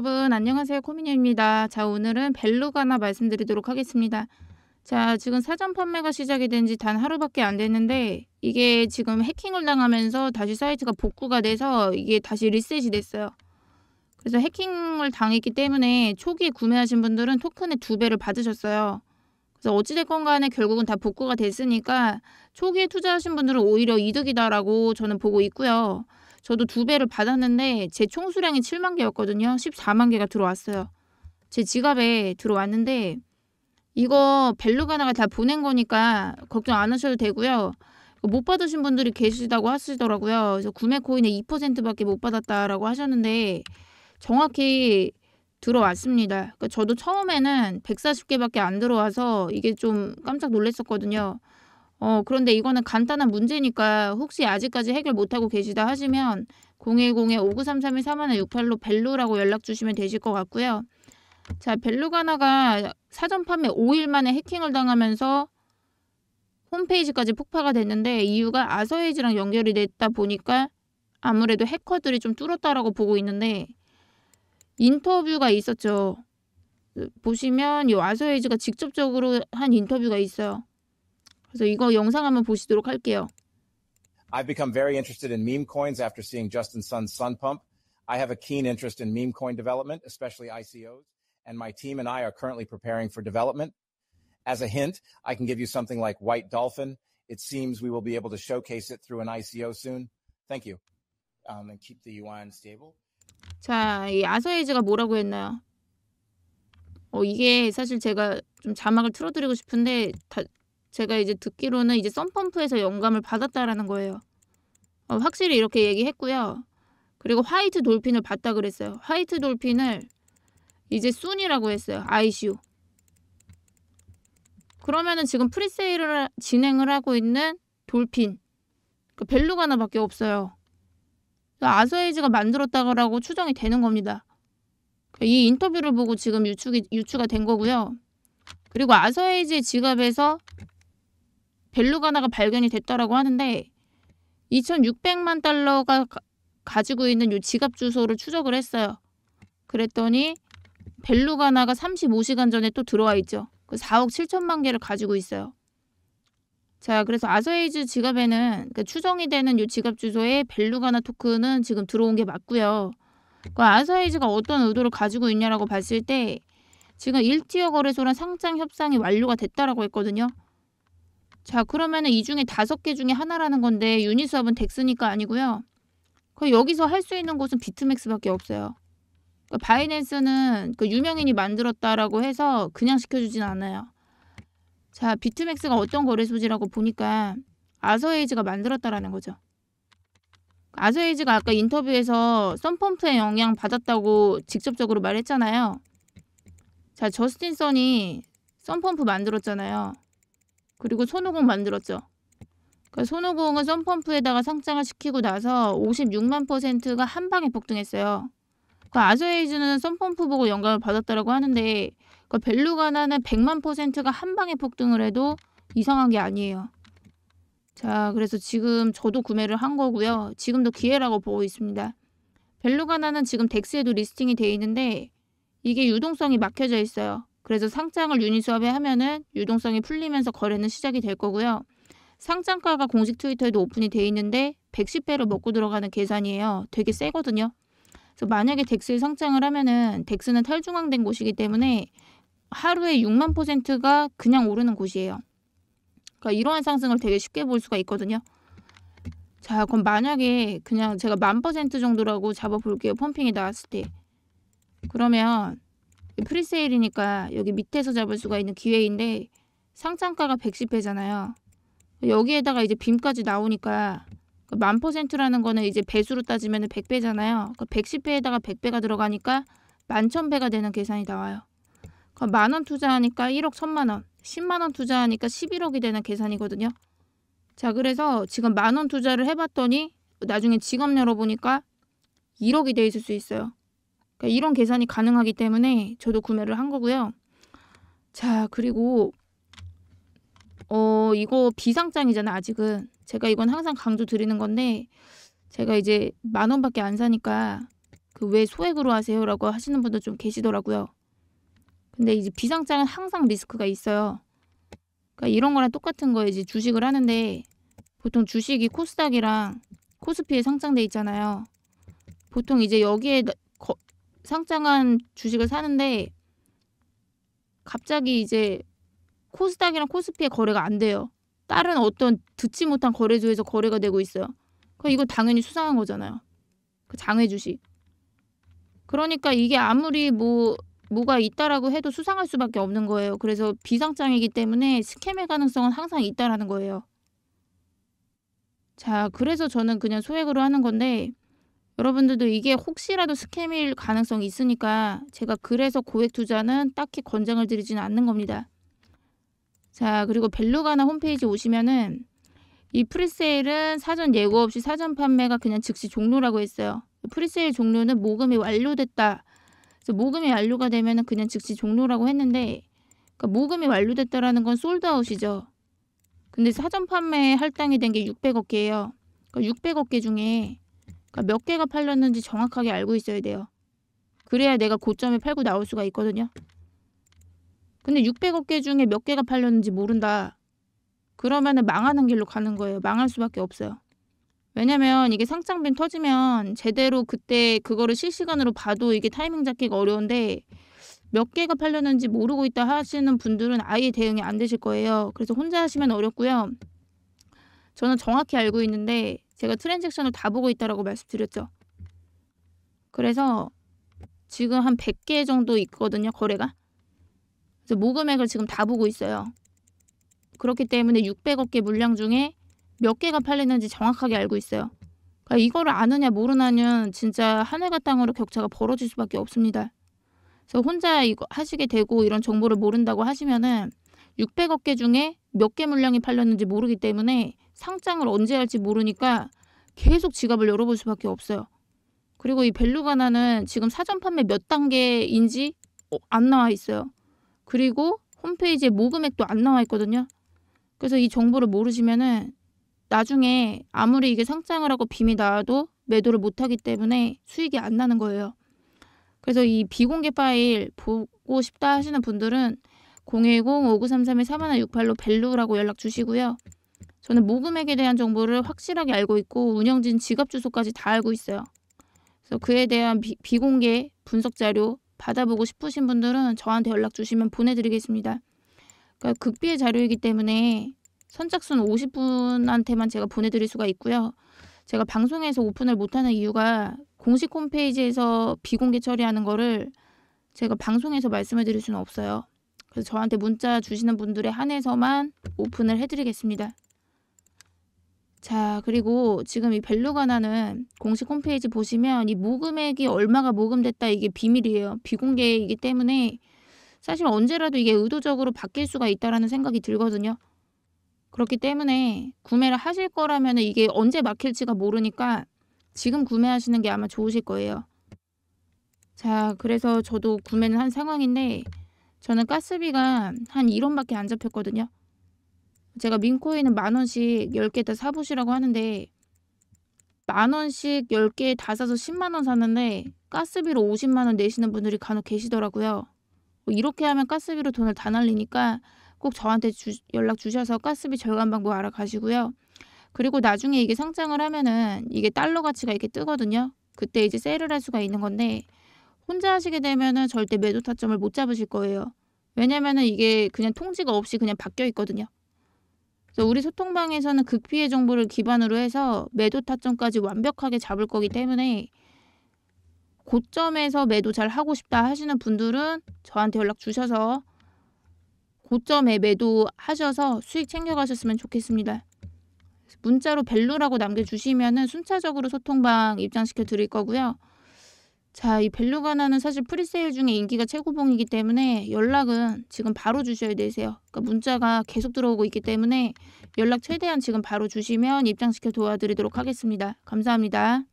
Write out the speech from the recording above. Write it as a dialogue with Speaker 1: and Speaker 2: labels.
Speaker 1: 여러분 안녕하세요 코미녀입니다. 자 오늘은 벨루가나 말씀드리도록 하겠습니다. 자 지금 사전 판매가 시작이 된지 단 하루밖에 안 됐는데 이게 지금 해킹을 당하면서 다시 사이트가 복구가 돼서 이게 다시 리셋이 됐어요. 그래서 해킹을 당했기 때문에 초기 에 구매하신 분들은 토큰의 두 배를 받으셨어요. 그래서 어찌됐건 간에 결국은 다 복구가 됐으니까 초기에 투자하신 분들은 오히려 이득이다라고 저는 보고 있고요. 저도 두 배를 받았는데 제 총수량이 7만 개였거든요. 14만 개가 들어왔어요. 제 지갑에 들어왔는데 이거 벨루가나가 다 보낸 거니까 걱정 안 하셔도 되고요. 못 받으신 분들이 계시다고 하시더라고요. 그래서 구매 코인의 2%밖에 못 받았다라고 하셨는데 정확히 들어왔습니다. 그러니까 저도 처음에는 140개밖에 안 들어와서 이게 좀 깜짝 놀랐었거든요. 어, 그런데 이거는 간단한 문제니까 혹시 아직까지 해결 못하고 계시다 하시면 010-5933-314168로 벨루라고 연락 주시면 되실 것 같고요. 자, 벨루가나가 사전 판매 5일 만에 해킹을 당하면서 홈페이지까지 폭파가 됐는데 이유가 아서에이지랑 연결이 됐다 보니까 아무래도 해커들이 좀 뚫었다라고 보고 있는데 인터뷰가 있었죠. 보시면 이 아서에이지가 직접적으로 한 인터뷰가 있어요. 그래서 이거 영상 한번 보시도록 할게요. I've become very interested in meme coins after seeing Justin Sun's Sun Pump. I have a keen interest in meme coin development, especially ICOs, and my team and I are currently preparing for development. As a hint, I can give you something like White Dolphin. It seems we will be able to showcase it through an ICO soon. Thank you. Um, and keep the yuan stable. 자, 이 아서에즈가 뭐라고 했나요? 어, 이게 사실 제가 좀 자막을 틀어드리고 싶은데 다, 제가 이제 듣기로는 이제 썬펌프에서 영감을 받았다라는 거예요. 어, 확실히 이렇게 얘기했고요. 그리고 화이트 돌핀을 봤다 그랬어요. 화이트 돌핀을 이제 순이라고 했어요. 아이슈. 그러면은 지금 프리세일을 진행을 하고 있는 돌핀. 그 그러니까 벨루가 하나밖에 없어요. 아서에이즈가 만들었다고 추정이 되는 겁니다. 그러니까 이 인터뷰를 보고 지금 유축이, 유추가 된 거고요. 그리고 아서에이즈의 지갑에서 벨루가나가 발견이 됐다라고 하는데 2,600만 달러가 가, 지고 있는 요 지갑 주소를 추적을 했어요. 그랬더니 벨루가나가 35시간 전에 또 들어와 있죠. 그 4억 7천만 개를 가지고 있어요. 자, 그래서 아서에이즈 지갑에는 그 추정이 되는 요 지갑 주소에 벨루가나 토큰은 지금 들어온 게 맞고요. 그 아서에이즈가 어떤 의도를 가지고 있냐라고 봤을 때 지금 일티어 거래소랑 상장 협상이 완료가 됐다라고 했거든요. 자, 그러면은 이 중에 다섯 개 중에 하나라는 건데 유니수업은 덱스니까 아니고요. 그 여기서 할 수 있는 곳은 비트맥스밖에 없어요. 그 바이낸스는 그 유명인이 만들었다라고 해서 그냥 시켜주진 않아요. 자, 비트맥스가 어떤 거래소지라고 보니까 아서에이즈가 만들었다라는 거죠. 아서에이즈가 아까 인터뷰에서 썬펌프의 영향 받았다고 직접적으로 말했잖아요. 자, 저스틴 선이 썬펌프 만들었잖아요. 그리고 손오공 만들었죠. 그러니까 손오공은 썬펌프에다가 상장을 시키고 나서 56만 퍼센트가 한 방에 폭등했어요. 그 그러니까 아저에이즈는 썬펌프 보고 영감을 받았다라고 하는데 그 그러니까 벨루가나는 100만 퍼센트가 한 방에 폭등을 해도 이상한 게 아니에요. 자, 그래서 지금 저도 구매를 한 거고요. 지금도 기회라고 보고 있습니다. 벨루가나는 지금 덱스에도 리스팅이 돼 있는데 이게 유동성이 막혀져 있어요. 그래서 상장을 유니스왑에 하면은 유동성이 풀리면서 거래는 시작이 될 거고요. 상장가가 공식 트위터에도 오픈이 돼 있는데 110배를 먹고 들어가는 계산이에요. 되게 세거든요. 그래서 만약에 덱스에 상장을 하면은 덱스는 탈중앙된 곳이기 때문에 하루에 6만 퍼센트가 그냥 오르는 곳이에요. 그러니까 이러한 상승을 되게 쉽게 볼 수가 있거든요. 자, 그럼 만약에 그냥 제가 만 퍼센트 정도라고 잡아볼게요. 펌핑이 나왔을 때. 그러면 프리세일이니까 여기 밑에서 잡을 수가 있는 기회인데 상장가가 110회잖아요. 여기에다가 이제 빔까지 나오니까 그 만 퍼센트라는 거는 이제 배수로 따지면 100배잖아요. 그러니까 110회에다가 100배가 들어가니까 만 천배가 되는 계산이 나와요. 그 만원 투자하니까 1억 천만 원, 10만 원 투자하니까 11억이 되는 계산이거든요. 자, 그래서 지금 만 원 투자를 해봤더니 나중에 지갑 열어보니까 1억이 돼 있을 수 있어요. 그러니까 이런 계산이 가능하기 때문에 저도 구매를 한 거고요. 자, 그리고 어, 이거 비상장이잖아, 아직은. 제가 이건 항상 강조 드리는 건데 제가 이제 만 원밖에 안 사니까 그 왜 소액으로 하세요라고 하시는 분도 좀 계시더라고요. 근데 이제 비상장은 항상 리스크가 있어요. 그러니까 이런 거랑 똑같은 거에 이제 주식을 하는데 보통 주식이 코스닥이랑 코스피에 상장돼 있잖아요. 보통 이제 여기에 상장한 주식을 사는데 갑자기 이제 코스닥이랑 코스피의 거래가 안 돼요. 다른 어떤 듣지 못한 거래소에서 거래가 되고 있어요. 그 이거 당연히 수상한 거잖아요. 그 장외 주식. 그러니까 이게 아무리 뭐 뭐가 있다라고 해도 수상할 수밖에 없는 거예요. 그래서 비상장이기 때문에 스캠의 가능성은 항상 있다라는 거예요. 자, 그래서 저는 그냥 소액으로 하는 건데 여러분들도 이게 혹시라도 스캠일 가능성이 있으니까 제가 그래서 고액 투자는 딱히 권장을 드리진 않는 겁니다. 자 그리고 벨루가나 홈페이지 오시면은 이 프리세일은 사전 예고 없이 사전 판매가 그냥 즉시 종료라고 했어요. 프리세일 종료는 모금이 완료됐다. 모금이 완료가 되면 은 그냥 즉시 종료라고 했는데 그러니까 모금이 완료됐다라는 건 솔드아웃이죠. 근데 사전 판매 할당이 된 게 600억 개예요. 그러니까 600억 개 중에 그러니까 몇 개가 팔렸는지 정확하게 알고 있어야 돼요. 그래야 내가 고점에 팔고 나올 수가 있거든요. 근데 600억 개 중에 몇 개가 팔렸는지 모른다. 그러면은 망하는 길로 가는 거예요. 망할 수밖에 없어요. 왜냐면 이게 상장빈 터지면 제대로 그때 그거를 실시간으로 봐도 이게 타이밍 잡기가 어려운데 몇 개가 팔렸는지 모르고 있다 하시는 분들은 아예 대응이 안 되실 거예요. 그래서 혼자 하시면 어렵고요. 저는 정확히 알고 있는데 제가 트랜잭션을 다 보고 있다라고 말씀드렸죠. 그래서 지금 한 100개 정도 있거든요, 거래가. 그래서 모금액을 지금 다 보고 있어요. 그렇기 때문에 600억 개 물량 중에 몇 개가 팔렸는지 정확하게 알고 있어요. 그러니까 이거를 아느냐 모르냐는 진짜 하늘과 땅으로 격차가 벌어질 수밖에 없습니다. 그래서 혼자 이거 하시게 되고 이런 정보를 모른다고 하시면은 600억 개 중에 몇 개 물량이 팔렸는지 모르기 때문에 상장을 언제 할지 모르니까 계속 지갑을 열어볼 수밖에 없어요. 그리고 이 벨루가나는 지금 사전 판매 몇 단계인지 어, 안 나와 있어요. 그리고 홈페이지에 모금액도 안 나와 있거든요. 그래서 이 정보를 모르시면은 나중에 아무리 이게 상장을 하고 빔이 나와도 매도를 못하기 때문에 수익이 안 나는 거예요. 그래서 이 비공개 파일 보고 싶다 하시는 분들은 010-5933-4168로 벨루라고 연락 주시고요. 저는 모금액에 대한 정보를 확실하게 알고 있고 운영진 지갑 주소까지 다 알고 있어요. 그래서 그에 대한 비, 비공개 분석 자료 받아보고 싶으신 분들은 저한테 연락 주시면 보내드리겠습니다. 그러니까 극비의 자료이기 때문에 선착순 50분한테만 제가 보내드릴 수가 있고요. 제가 방송에서 오픈을 못하는 이유가 공식 홈페이지에서 비공개 처리하는 거를 제가 방송에서 말씀해 드릴 수는 없어요. 그래서 저한테 문자 주시는 분들에 한해서만 오픈을 해드리겠습니다. 자, 그리고 지금 이벨루가나는 공식 홈페이지 보시면 이 모금액이 얼마가 모금됐다 이게 비밀이에요. 비공개이기 때문에 사실 언제라도 이게 의도적으로 바뀔 수가 있다라는 생각이 들거든요. 그렇기 때문에 구매를 하실 거라면 이게 언제 막힐지가 모르니까 지금 구매하시는 게 아마 좋으실 거예요. 자, 그래서 저도 구매는 한 상황인데 저는 가스비가 한 1원밖에 안 잡혔거든요. 제가 민코인은 만원씩 10개 다 사보시라고 하는데 만원씩 10개 다 사서 10만원 사는데 가스비로 50만원 내시는 분들이 간혹 계시더라고요. 뭐 이렇게 하면 가스비로 돈을 다 날리니까 꼭 저한테 주, 연락 주셔서 가스비 절감 방법 알아가시고요. 그리고 나중에 이게 상장을 하면은 이게 달러 가치가 이렇게 뜨거든요. 그때 이제 세일을 할 수가 있는 건데 혼자 하시게 되면은 절대 매도 타점을 못 잡으실 거예요. 왜냐면은 이게 그냥 통지가 없이 그냥 바뀌어 있거든요. 우리 소통방에서는 극비의 정보를 기반으로 해서 매도 타점까지 완벽하게 잡을 거기 때문에 고점에서 매도 잘 하고 싶다 하시는 분들은 저한테 연락 주셔서 고점에 매도하셔서 수익 챙겨가셨으면 좋겠습니다. 문자로 벨루라고 남겨주시면 순차적으로 소통방 입장시켜 드릴 거고요. 자, 이 밸류 가나는 사실 프리세일 중에 인기가 최고봉이기 때문에 연락은 지금 바로 주셔야 되세요. 그러니까 문자가 계속 들어오고 있기 때문에 연락 최대한 지금 바로 주시면 입장시켜 도와드리도록 하겠습니다. 감사합니다.